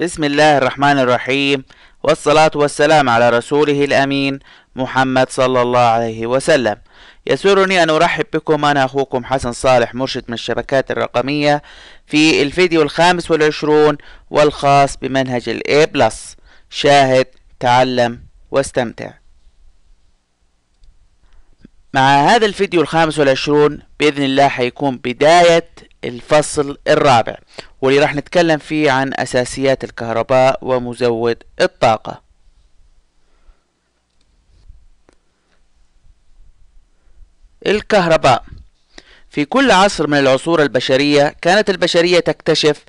بسم الله الرحمن الرحيم والصلاة والسلام على رسوله الأمين محمد صلى الله عليه وسلم يسرني أن أرحب بكم أنا أخوكم حسن صالح مرشد من الشبكات الرقمية في الفيديو الخامس والعشرون والخاص بمنهج الA بلس شاهد تعلم واستمتع مع هذا الفيديو الخامس والعشرون بإذن الله حيكون بداية الفصل الرابع واللي راح نتكلم فيه عن أساسيات الكهرباء ومزود الطاقة الكهرباء في كل عصر من العصور البشرية كانت البشرية تكتشف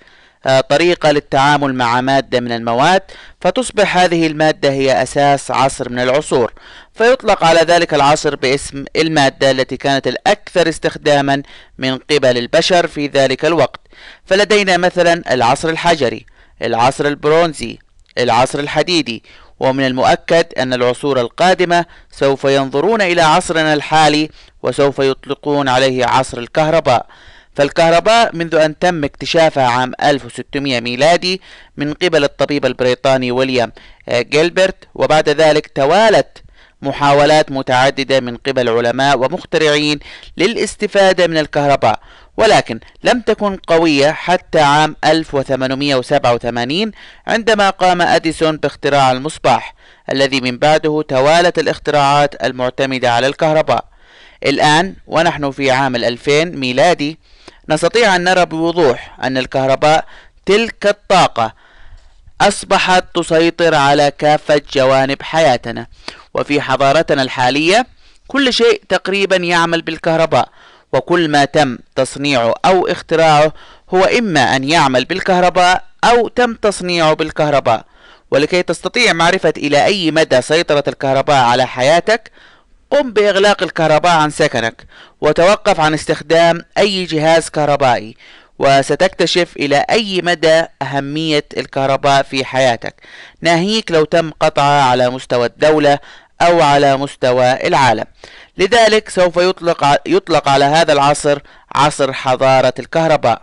آه، طريقة للتعامل مع مادة من المواد فتصبح هذه المادة هي أساس عصر من العصور فيطلق على ذلك العصر باسم المادة التي كانت الأكثر استخداما من قبل البشر في ذلك الوقت فلدينا مثلا العصر الحجري العصر البرونزي العصر الحديدي ومن المؤكد أن العصور القادمة سوف ينظرون إلى عصرنا الحالي وسوف يطلقون عليه عصر الكهرباء فالكهرباء منذ أن تم اكتشافها عام 1600 ميلادي من قبل الطبيب البريطاني ويليام آه، جيلبرت وبعد ذلك توالت محاولات متعددة من قبل علماء ومخترعين للاستفادة من الكهرباء ولكن لم تكن قوية حتى عام 1887 عندما قام أديسون باختراع المصباح الذي من بعده توالت الاختراعات المعتمدة على الكهرباء الآن ونحن في عام 2000 ميلادي نستطيع أن نرى بوضوح أن الكهرباء تلك الطاقة أصبحت تسيطر على كافة جوانب حياتنا وفي حضارتنا الحالية كل شيء تقريبا يعمل بالكهرباء وكل ما تم تصنيعه أو اختراعه هو إما أن يعمل بالكهرباء أو تم تصنيعه بالكهرباء ولكي تستطيع معرفة إلى أي مدى سيطرة الكهرباء على حياتك قم بإغلاق الكهرباء عن سكنك وتوقف عن استخدام أي جهاز كهربائي وستكتشف إلى أي مدى أهمية الكهرباء في حياتك ناهيك لو تم قطعها على مستوى الدولة أو على مستوى العالم لذلك سوف يطلق, يطلق على هذا العصر عصر حضارة الكهرباء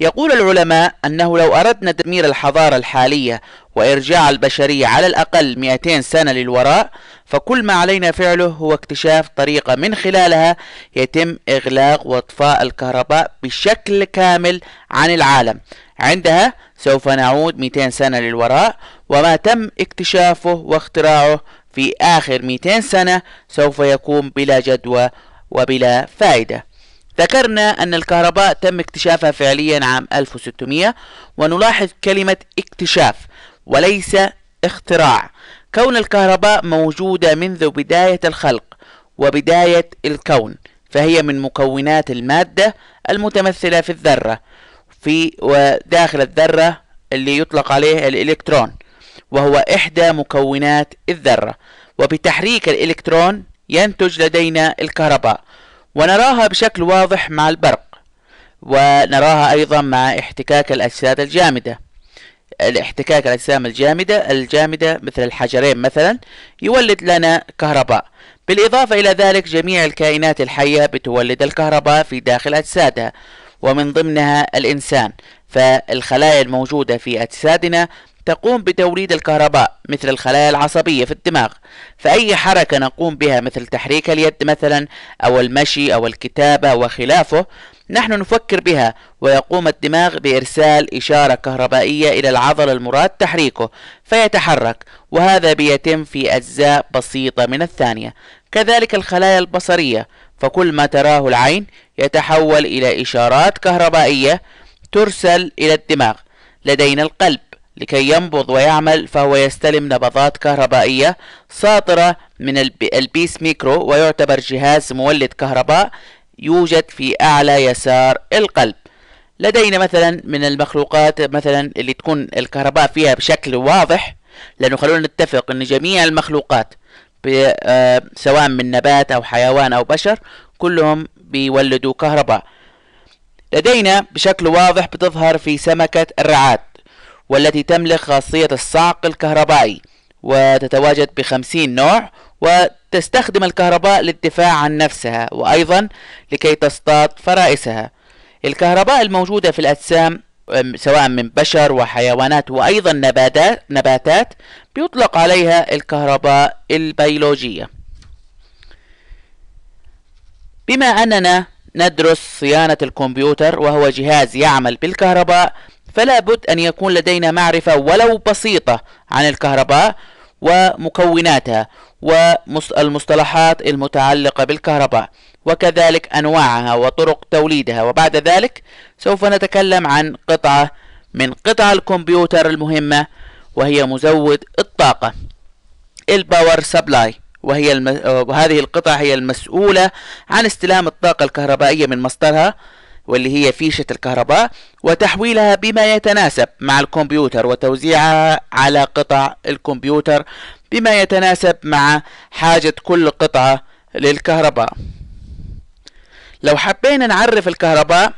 يقول العلماء أنه لو أردنا تدمير الحضارة الحالية وإرجاع البشرية على الأقل 200 سنة للوراء فكل ما علينا فعله هو اكتشاف طريقة من خلالها يتم إغلاق وإطفاء الكهرباء بشكل كامل عن العالم عندها سوف نعود 200 سنة للوراء وما تم اكتشافه واختراعه في آخر 200 سنة سوف يكون بلا جدوى وبلا فائدة ذكرنا أن الكهرباء تم اكتشافها فعليا عام 1600 ونلاحظ كلمة اكتشاف وليس اختراع كون الكهرباء موجودة منذ بداية الخلق وبداية الكون فهي من مكونات المادة المتمثلة في الذرة في وداخل الذرة اللي يطلق عليه الإلكترون وهو إحدى مكونات الذرة وبتحريك الإلكترون ينتج لدينا الكهرباء ونراها بشكل واضح مع البرق ونراها أيضا مع احتكاك الأجساد الجامدة الاحتكاك الأجسام الجامدة الجامدة مثل الحجرين مثلا يولد لنا كهرباء بالإضافة إلى ذلك جميع الكائنات الحية بتولد الكهرباء في داخل أجسادها ومن ضمنها الإنسان فالخلايا الموجودة في أجسادنا تقوم بتوليد الكهرباء مثل الخلايا العصبية في الدماغ فأي حركة نقوم بها مثل تحريك اليد مثلا أو المشي أو الكتابة وخلافه نحن نفكر بها ويقوم الدماغ بإرسال إشارة كهربائية إلى العضل المراد تحريكه فيتحرك وهذا بيتم في أجزاء بسيطة من الثانية كذلك الخلايا البصرية فكل ما تراه العين يتحول إلى إشارات كهربائية ترسل إلى الدماغ لدينا القلب لكي ينبض ويعمل فهو يستلم نبضات كهربائية ساطرة من البيس ميكرو ويعتبر جهاز مولد كهرباء يوجد في أعلى يسار القلب لدينا مثلا من المخلوقات مثلا اللي تكون الكهرباء فيها بشكل واضح لأنه خلونا نتفق أن جميع المخلوقات آه، سواء من نبات أو حيوان أو بشر كلهم بيولدوا كهرباء لدينا بشكل واضح بتظهر في سمكة الرعاد والتي تملك خاصية الصعق الكهربائي وتتواجد بخمسين نوع وتستخدم الكهرباء للدفاع عن نفسها وأيضا لكي تصطاد فرائسها الكهرباء الموجودة في الأجسام سواء من بشر وحيوانات وأيضا نباتات, نباتات بيطلق عليها الكهرباء البيولوجية بما أننا ندرس صيانة الكمبيوتر وهو جهاز يعمل بالكهرباء فلا بد أن يكون لدينا معرفة ولو بسيطة عن الكهرباء ومكوناتها والمصطلحات المتعلقة بالكهرباء وكذلك أنواعها وطرق توليدها وبعد ذلك سوف نتكلم عن قطعة من قطع الكمبيوتر المهمة وهي مزود الطاقة الباور سبلاي وهي الم... وهذه القطع هي المسؤولة عن استلام الطاقة الكهربائية من مصدرها واللي هي فيشة الكهرباء وتحويلها بما يتناسب مع الكمبيوتر وتوزيعها على قطع الكمبيوتر بما يتناسب مع حاجة كل قطعة للكهرباء لو حبينا نعرف الكهرباء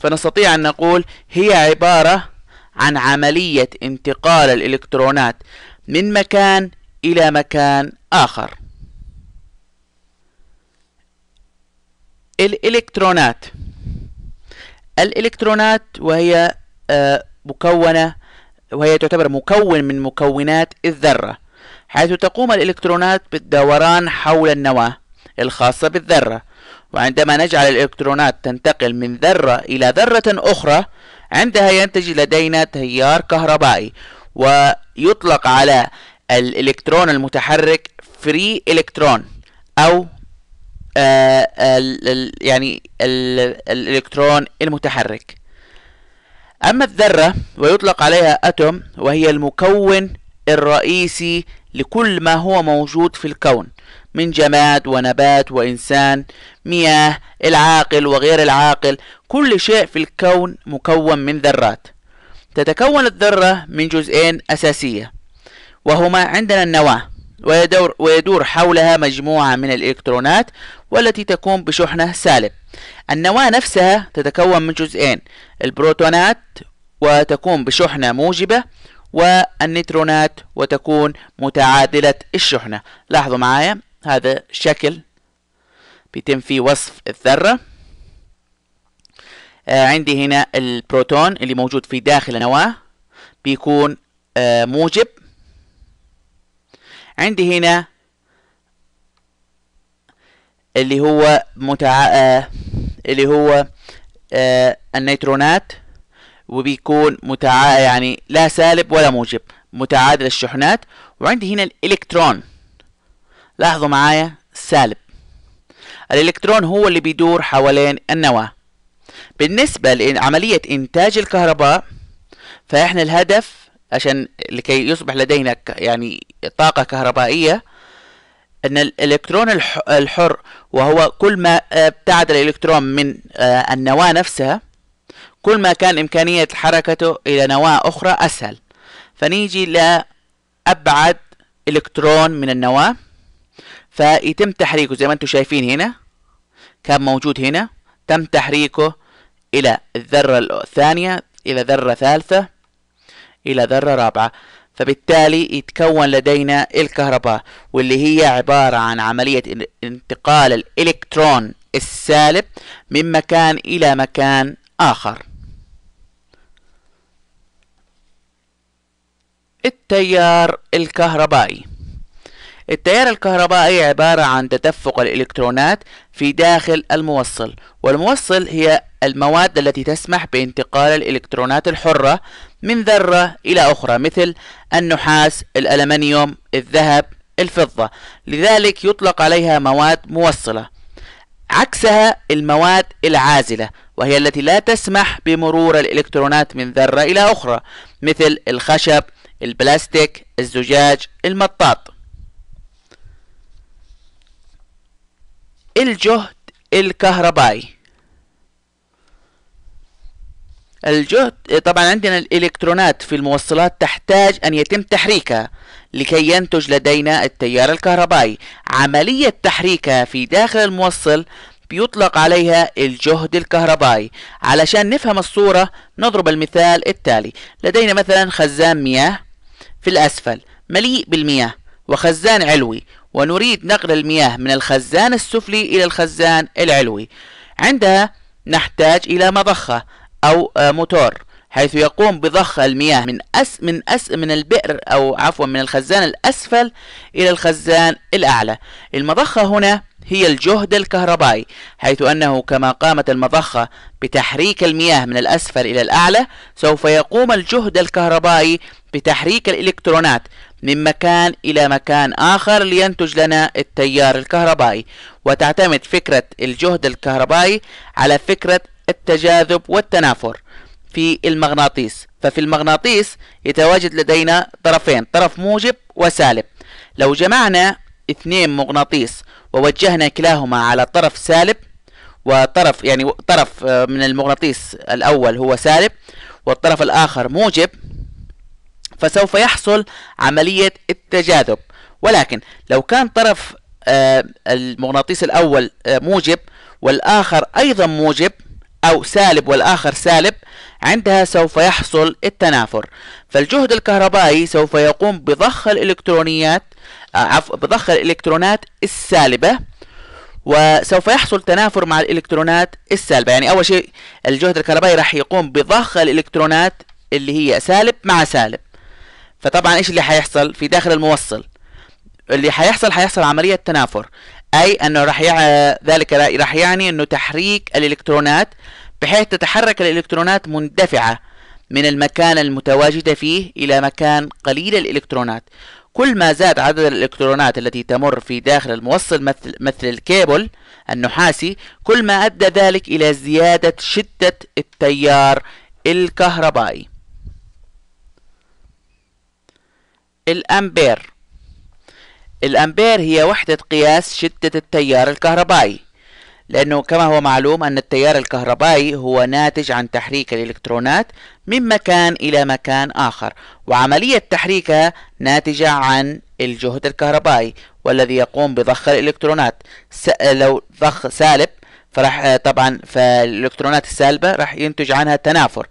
فنستطيع أن نقول هي عبارة عن عملية انتقال الإلكترونات من مكان إلى مكان آخر الإلكترونات الإلكترونات وهي آه، مكونة وهي تعتبر مكون من مكونات الذرة حيث تقوم الإلكترونات بالدوران حول النواة الخاصة بالذرة وعندما نجعل الإلكترونات تنتقل من ذرة إلى ذرة أخرى عندها ينتج لدينا تيار كهربائي ويطلق على الإلكترون المتحرك فري إلكترون أو آه، ال ال يعني ال الالكترون المتحرك اما الذره ويطلق عليها اتوم وهي المكون الرئيسي لكل ما هو موجود في الكون من جماد ونبات وإنسان مياه العاقل وغير العاقل كل شيء في الكون مكون من ذرات تتكون الذرة من جزئين أساسية وهما عندنا النواة ويدور, ويدور حولها مجموعة من الإلكترونات والتي تكون بشحنة سالب النواة نفسها تتكون من جزئين البروتونات وتكون بشحنة موجبة والنيترونات وتكون متعادلة الشحنة لاحظوا معايا هذا شكل بيتم فيه وصف الذرة آه عندي هنا البروتون اللي موجود في داخل النواة بيكون آه موجب عندي هنا اللي هو متع... آه، اللي هو آه، النيترونات وبيكون متع... يعني لا سالب ولا موجب متعادل الشحنات وعندي هنا الالكترون لاحظوا معايا سالب الالكترون هو اللي بيدور حوالين النواه بالنسبة لعملية إنتاج الكهرباء فإحنا الهدف عشان لكي يصبح لدينا يعني طاقة كهربائية أن الإلكترون الحر وهو كل ما ابتعد الإلكترون من آه، النواة نفسها كل ما كان إمكانية حركته إلى نواة أخرى أسهل فنيجي لأبعد إلكترون من النواة فيتم تحريكه زي ما أنتم شايفين هنا كان موجود هنا تم تحريكه إلى الذرة الثانية إلى ذرة ثالثة إلى ذرة رابعة فبالتالي يتكون لدينا الكهرباء واللي هي عبارة عن عملية انتقال الإلكترون السالب من مكان إلى مكان آخر التيار الكهربائي التيار الكهربائي عبارة عن تدفق الإلكترونات في داخل الموصل والموصل هي المواد التي تسمح بانتقال الإلكترونات الحرة من ذرة إلى أخرى مثل النحاس الألمنيوم الذهب الفضة لذلك يطلق عليها مواد موصلة عكسها المواد العازلة وهي التي لا تسمح بمرور الإلكترونات من ذرة إلى أخرى مثل الخشب البلاستيك الزجاج المطاط الجهد الكهربائي الجهد إيه، طبعا عندنا الإلكترونات في الموصلات تحتاج أن يتم تحريكها لكي ينتج لدينا التيار الكهربائي عملية تحريكها في داخل الموصل بيطلق عليها الجهد الكهربائي علشان نفهم الصورة نضرب المثال التالي لدينا مثلا خزان مياه في الأسفل مليء بالمياه وخزان علوي ونريد نقل المياه من الخزان السفلي إلى الخزان العلوي عندها نحتاج إلى مضخة أو آه، موتور حيث يقوم بضخ المياه من أس من أس من البئر أو عفوا من الخزان الأسفل إلى الخزان الأعلى. المضخة هنا هي الجهد الكهربائي حيث أنه كما قامت المضخة بتحريك المياه من الأسفل إلى الأعلى سوف يقوم الجهد الكهربائي بتحريك الإلكترونات من مكان إلى مكان آخر لينتج لنا التيار الكهربائي وتعتمد فكرة الجهد الكهربائي على فكرة التجاذب والتنافر في المغناطيس ففي المغناطيس يتواجد لدينا طرفين طرف موجب وسالب لو جمعنا اثنين مغناطيس ووجهنا كلاهما على طرف سالب وطرف يعني طرف آه، من المغناطيس الأول هو سالب والطرف الآخر موجب فسوف يحصل عملية التجاذب ولكن لو كان طرف آه، المغناطيس الأول آه، موجب والآخر أيضا موجب أو سالب والآخر سالب عندها سوف يحصل التنافر فالجهد الكهربائي سوف يقوم بضخ الإلكترونيات آه، عفوا بضخ الإلكترونات السالبة وسوف يحصل تنافر مع الإلكترونات السالبة يعني أول شيء الجهد الكهربائي راح يقوم بضخ الإلكترونات اللي هي سالب مع سالب فطبعا إيش اللي حيحصل في داخل الموصل اللي حيحصل حيحصل عملية تنافر أي أنه راح يع... ذلك راح يعني أنه تحريك الإلكترونات بحيث تتحرك الإلكترونات مندفعة من المكان المتواجدة فيه إلى مكان قليل الإلكترونات كل ما زاد عدد الإلكترونات التي تمر في داخل الموصل مثل, مثل الكيبل النحاسي كل ما أدى ذلك إلى زيادة شدة التيار الكهربائي الأمبير الأمبير هي وحدة قياس شدة التيار الكهربائي لأنه كما هو معلوم أن التيار الكهربائي هو ناتج عن تحريك الإلكترونات من مكان إلى مكان آخر وعملية تحريكها ناتجة عن الجهد الكهربائي والذي يقوم بضخ الإلكترونات لو ضخ سالب فراح طبعا فالإلكترونات السالبة راح ينتج عنها تنافر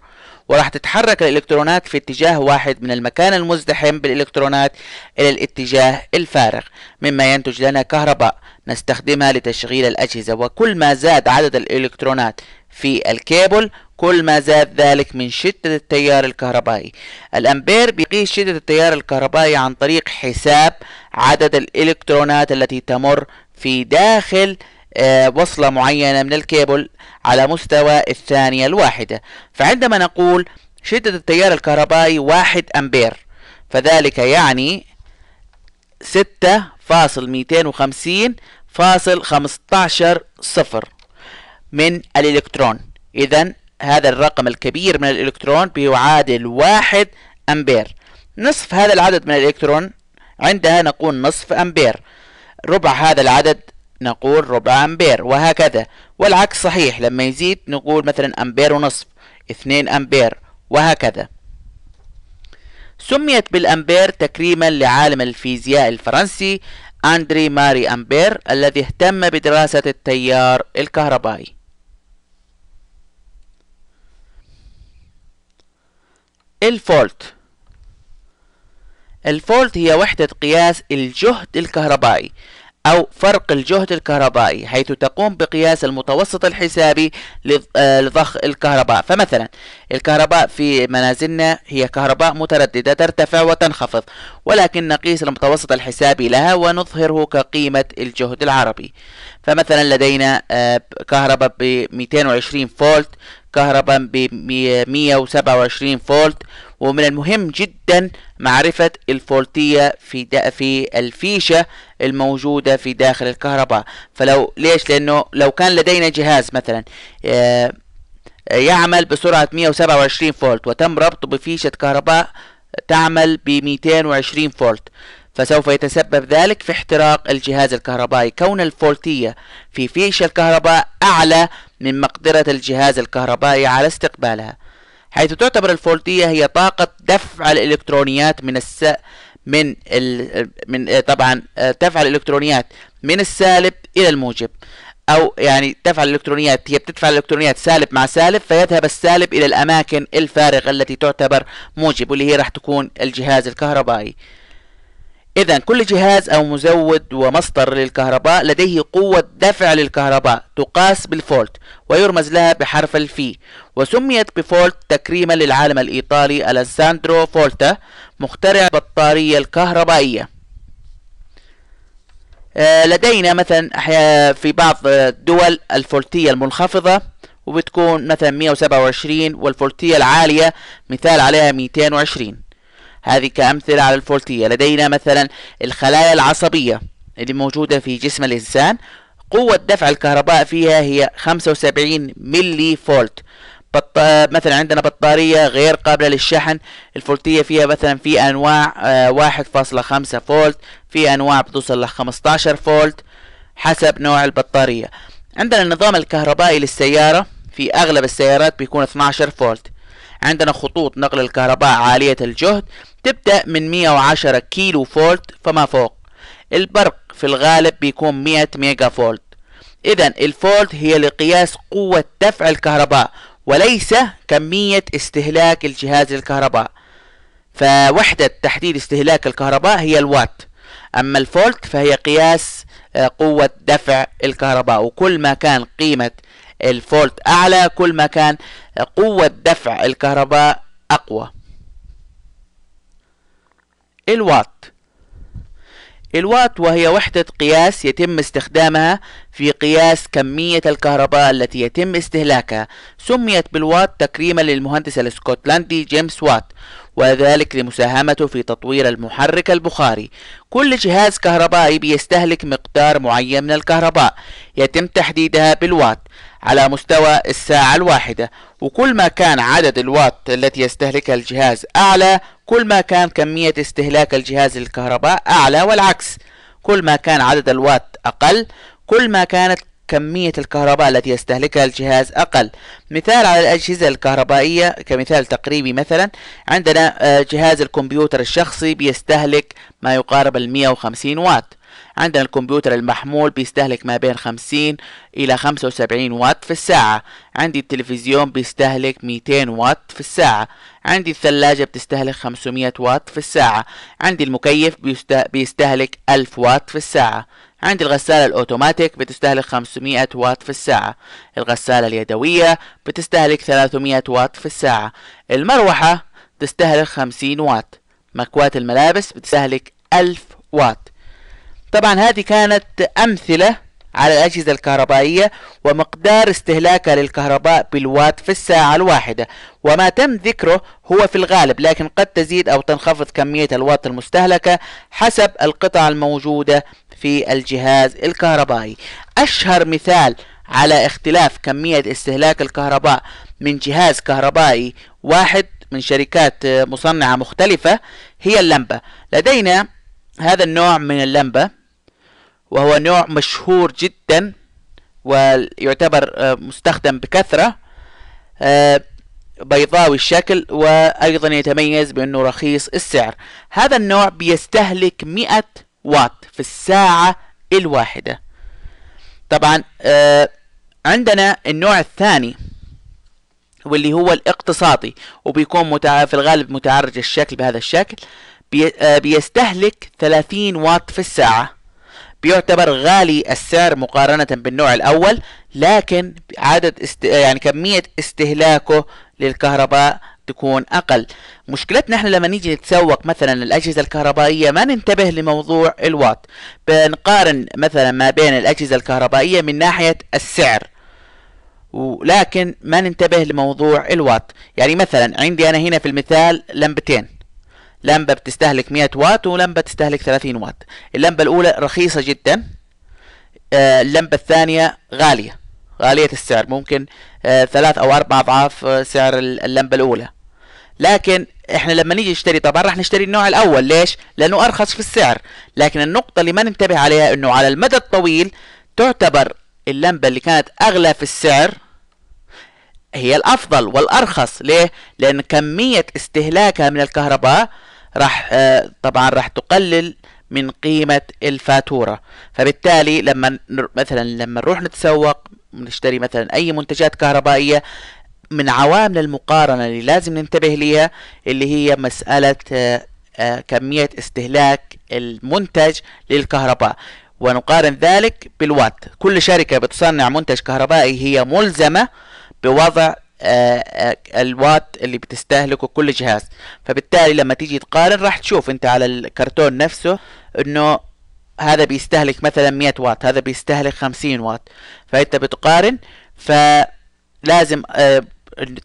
وراح تتحرك الإلكترونات في اتجاه واحد من المكان المزدحم بالإلكترونات إلى الاتجاه الفارغ مما ينتج لنا كهرباء نستخدمها لتشغيل الأجهزة وكل ما زاد عدد الإلكترونات في الكابل كل ما زاد ذلك من شدة التيار الكهربائي الأمبير بيقيس شدة التيار الكهربائي عن طريق حساب عدد الإلكترونات التي تمر في داخل آه، وصلة معينة من الكيبل على مستوى الثانية الواحدة فعندما نقول شدة التيار الكهربائي واحد أمبير فذلك يعني ستة فاصل ميتين وخمسين فاصل خمستاشر صفر من الإلكترون إذا هذا الرقم الكبير من الإلكترون بيعادل واحد أمبير نصف هذا العدد من الإلكترون عندها نقول نصف أمبير ربع هذا العدد نقول ربع أمبير وهكذا والعكس صحيح لما يزيد نقول مثلا أمبير ونصف اثنين أمبير وهكذا سميت بالأمبير تكريما لعالم الفيزياء الفرنسي أندري ماري أمبير الذي اهتم بدراسة التيار الكهربائي الفولت الفولت هي وحدة قياس الجهد الكهربائي أو فرق الجهد الكهربائي حيث تقوم بقياس المتوسط الحسابي آه، لضخ الكهرباء فمثلا الكهرباء في منازلنا هي كهرباء مترددة ترتفع وتنخفض ولكن نقيس المتوسط الحسابي لها ونظهره كقيمة الجهد العربي فمثلا لدينا آه، كهرباء ب 220 فولت كهرباء ب 127 فولت ومن المهم جدا معرفة الفولتية في في الفيشة الموجودة في داخل الكهرباء فلو ليش لأنه لو كان لدينا جهاز مثلا آه، يعمل بسرعة 127 فولت وتم ربطه بفيشة كهرباء تعمل ب 220 فولت فسوف يتسبب ذلك في احتراق الجهاز الكهربائي كون الفولتية في فيش الكهرباء أعلى من مقدرة الجهاز الكهربائي على استقبالها حيث تعتبر الفولتية هي طاقة دفع الإلكترونيات من الس من ال... من آه، طبعا آه، دفع الإلكترونيات من السالب إلى الموجب أو يعني دفع الإلكترونيات هي بتدفع الإلكترونيات سالب مع سالب فيذهب السالب إلى الأماكن الفارغة التي تعتبر موجب واللي هي راح تكون الجهاز الكهربائي إذا كل جهاز أو مزود ومصدر للكهرباء لديه قوة دفع للكهرباء تقاس بالفولت ويرمز لها بحرف الفي وسميت بفولت تكريما للعالم الإيطالي ألساندرو فولتا مخترع البطارية الكهربائية آه، لدينا مثلا في بعض الدول الفولتية المنخفضة وبتكون مثلا 127 والفولتية العالية مثال عليها 220 هذه كأمثلة على الفولتية لدينا مثلا الخلايا العصبية اللي موجودة في جسم الإنسان قوة دفع الكهرباء فيها هي 75 ملي فولت بط... مثلا عندنا بطارية غير قابلة للشحن الفولتية فيها مثلا في أنواع آه، واحد فاصلة خمسة فولت في أنواع بتوصل 15 فولت حسب نوع البطارية عندنا النظام الكهربائي للسيارة في أغلب السيارات بيكون 12 فولت عندنا خطوط نقل الكهرباء عالية الجهد تبدأ من 110 كيلو فولت فما فوق البرق في الغالب بيكون 100 ميجا فولت إذا الفولت هي لقياس قوة دفع الكهرباء وليس كمية استهلاك الجهاز الكهرباء فوحدة تحديد استهلاك الكهرباء هي الوات أما الفولت فهي قياس آه، قوة دفع الكهرباء وكل ما كان قيمة الفولت أعلى كل ما كان آه، قوة دفع الكهرباء أقوى الوات الوات وهي وحدة قياس يتم استخدامها في قياس كمية الكهرباء التي يتم استهلاكها سميت بالوات تكريما للمهندس الاسكتلندي جيمس وات وذلك لمساهمته في تطوير المحرك البخاري كل جهاز كهربائي بيستهلك مقدار معين من الكهرباء يتم تحديدها بالوات على مستوى الساعة الواحدة وكل ما كان عدد الوات التي يستهلكها الجهاز أعلى كل ما كان كمية استهلاك الجهاز للكهرباء أعلى والعكس كل ما كان عدد الوات أقل كل ما كانت كمية الكهرباء التي يستهلكها الجهاز أقل مثال على الأجهزة الكهربائية كمثال تقريبي مثلا عندنا آه، جهاز الكمبيوتر الشخصي بيستهلك ما يقارب المية 150 واط عندنا الكمبيوتر المحمول بيستهلك ما بين 50 إلى 75 واط في الساعة عندي التلفزيون بيستهلك 200 واط في الساعة عندي الثلاجة بتستهلك 500 واط في الساعة عندي المكيف بيستهلك 1000 واط في الساعة عندي الغسالة الأوتوماتيك بتستهلك 500 واط في الساعة الغسالة اليدوية بتستهلك 300 واط في الساعة المروحة تستهلك 50 واط مكوات الملابس بتستهلك 1000 واط طبعا هذه كانت أمثلة على الأجهزة الكهربائية ومقدار استهلاكها للكهرباء بالوات في الساعة الواحدة وما تم ذكره هو في الغالب لكن قد تزيد أو تنخفض كمية الوات المستهلكة حسب القطع الموجودة في الجهاز الكهربائي أشهر مثال على اختلاف كمية استهلاك الكهرباء من جهاز كهربائي واحد من شركات مصنعة مختلفة هي اللمبة لدينا هذا النوع من اللمبة وهو نوع مشهور جدا ويعتبر آه، مستخدم بكثرة آه، بيضاوي الشكل وأيضا يتميز بأنه رخيص السعر هذا النوع بيستهلك 100 واط في الساعة الواحدة طبعا آه، عندنا النوع الثاني واللي هو الاقتصادي وبيكون متع... في الغالب متعرج الشكل بهذا الشكل بي... بيستهلك 30 واط في الساعة بيعتبر غالي السعر مقارنة بالنوع الأول لكن عدد است... يعني كمية استهلاكه للكهرباء تكون أقل مشكلتنا احنا لما نيجي نتسوق مثلا الأجهزة الكهربائية ما ننتبه لموضوع الوات بنقارن مثلا ما بين الأجهزة الكهربائية من ناحية السعر ولكن ما ننتبه لموضوع الوات يعني مثلا عندي أنا هنا في المثال لمبتين لمبة بتستهلك 100 واط ولمبة تستهلك 30 واط اللمبة الأولى رخيصة جدا آه، اللمبة الثانية غالية غالية السعر ممكن آه، ثلاث أو أربع أضعاف آه، سعر اللمبة الأولى لكن احنا لما نيجي نشتري طبعا راح نشتري النوع الاول ليش لانه ارخص في السعر لكن النقطه اللي ما ننتبه عليها انه على المدى الطويل تعتبر اللمبه اللي كانت اغلى في السعر هي الافضل والارخص ليه لان كميه استهلاكها من الكهرباء راح آه، طبعا راح تقلل من قيمة الفاتورة فبالتالي لما مثلا لما نروح نتسوق نشتري مثلا أي منتجات كهربائية من عوامل المقارنة اللي لازم ننتبه ليها اللي هي مسألة آه، آه، كمية استهلاك المنتج للكهرباء ونقارن ذلك بالوات كل شركة بتصنع منتج كهربائي هي ملزمة بوضع آه، آه، الوات اللي بتستهلكه كل جهاز فبالتالي لما تيجي تقارن راح تشوف انت على الكرتون نفسه انه هذا بيستهلك مثلا 100 واط هذا بيستهلك 50 واط فانت بتقارن فلازم آه،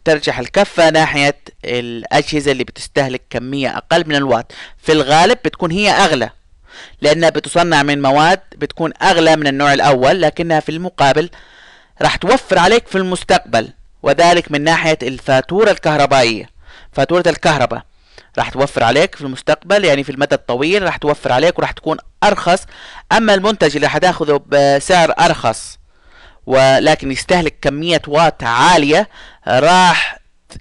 ترجح الكفة ناحية الأجهزة اللي بتستهلك كمية أقل من الوات في الغالب بتكون هي أغلى لأنها بتصنع من مواد بتكون أغلى من النوع الأول لكنها في المقابل راح توفر عليك في المستقبل وذلك من ناحية الفاتورة الكهربائية فاتورة الكهرباء راح توفر عليك في المستقبل يعني في المدى الطويل راح توفر عليك وراح تكون أرخص أما المنتج اللي حتاخذه بسعر أرخص ولكن يستهلك كمية وات عالية راح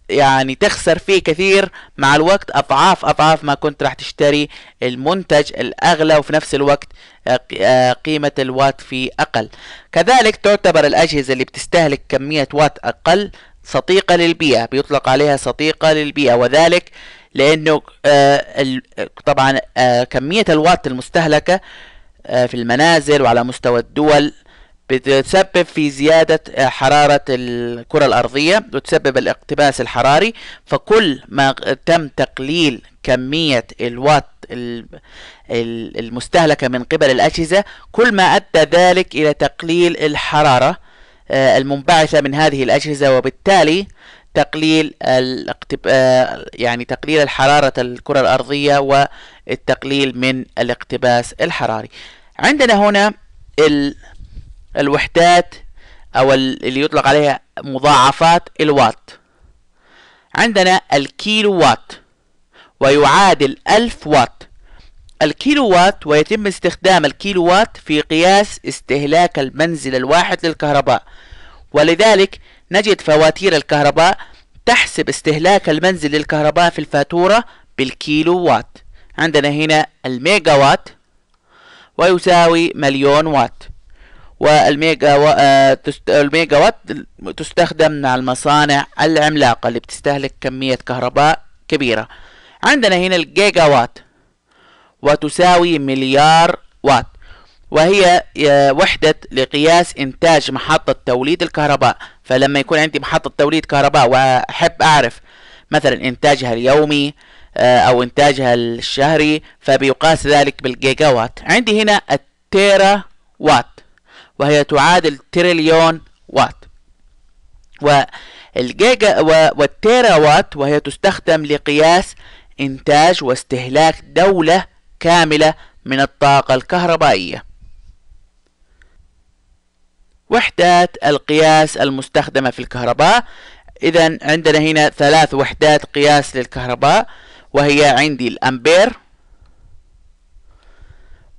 يعني تخسر فيه كثير مع الوقت اضعاف اضعاف ما كنت راح تشتري المنتج الاغلى وفي نفس الوقت آه، آه، قيمة الوات فيه اقل كذلك تعتبر الاجهزة اللي بتستهلك كمية وات اقل صديقة للبيئة بيطلق عليها صديقة للبيئة وذلك لانه آه، طبعا كمية الوات المستهلكة في المنازل وعلى مستوى الدول بتسبب في زيادة آه، حرارة الكرة الأرضية وتسبب الاقتباس الحراري فكل ما تم تقليل كمية الوات المستهلكة من قبل الأجهزة كل ما أدى ذلك إلى تقليل الحرارة آه، المنبعثة من هذه الأجهزة وبالتالي تقليل آه، يعني تقليل الحرارة الكرة الأرضية والتقليل من الاقتباس الحراري عندنا هنا ال الوحدات أو اللي يطلق عليها مضاعفات الوات عندنا الكيلو وات ويعادل ألف وات الكيلو وات ويتم استخدام الكيلو وات في قياس استهلاك المنزل الواحد للكهرباء ولذلك نجد فواتير الكهرباء تحسب استهلاك المنزل للكهرباء في الفاتورة بالكيلو وات عندنا هنا الميجا وات ويساوي مليون وات والميجا و... آه، الميجا وات تستخدم على المصانع العملاقة اللي بتستهلك كمية كهرباء كبيرة عندنا هنا الجيجا وات وتساوي مليار وات وهي آه، وحدة لقياس إنتاج محطة توليد الكهرباء فلما يكون عندي محطة توليد كهرباء وأحب أعرف مثلا إنتاجها اليومي آه، أو إنتاجها الشهري فبيقاس ذلك بالجيجا وات عندي هنا التيرا وات وهي تعادل تريليون وات والجيجا والتيرا وات وهي تستخدم لقياس إنتاج واستهلاك دولة كاملة من الطاقة الكهربائية وحدات القياس المستخدمة في الكهرباء إذا عندنا هنا ثلاث وحدات قياس للكهرباء وهي عندي الأمبير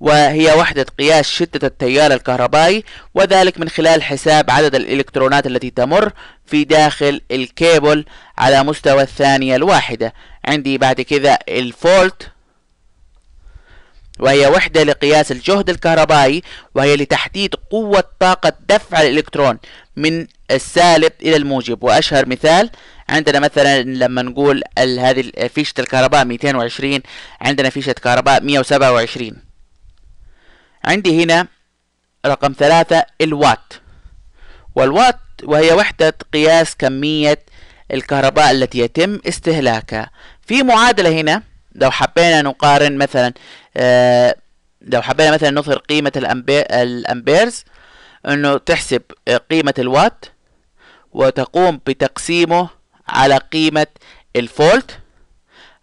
وهي وحدة قياس شدة التيار الكهربائي وذلك من خلال حساب عدد الإلكترونات التي تمر في داخل الكيبل على مستوى الثانية الواحدة عندي بعد كذا الفولت وهي وحدة لقياس الجهد الكهربائي وهي لتحديد قوة طاقة دفع الإلكترون من السالب إلى الموجب وأشهر مثال عندنا مثلا لما نقول هذه فيشة الكهرباء 220 عندنا فيشة كهرباء 127 عندي هنا رقم ثلاثة الوات والوات وهي وحدة قياس كمية الكهرباء التي يتم استهلاكها في معادلة هنا لو حبينا نقارن مثلا آه، لو حبينا مثلا نظهر قيمة الأمبيرز أنه تحسب قيمة الوات وتقوم بتقسيمه على قيمة الفولت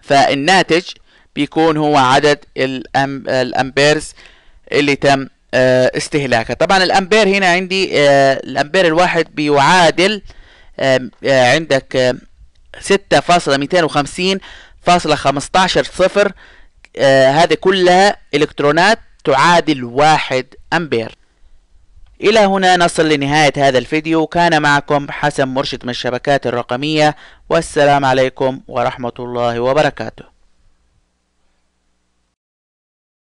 فالناتج بيكون هو عدد الأمبيرز اللي تم آه، استهلاكها طبعا الامبير هنا عندي آه، الامبير الواحد بيعادل آه، عندك ستة فاصلة ميتين وخمسين فاصلة خمستاشر صفر هذه كلها الكترونات تعادل واحد امبير إلى هنا نصل لنهاية هذا الفيديو كان معكم حسن مرشد من الشبكات الرقمية والسلام عليكم ورحمة الله وبركاته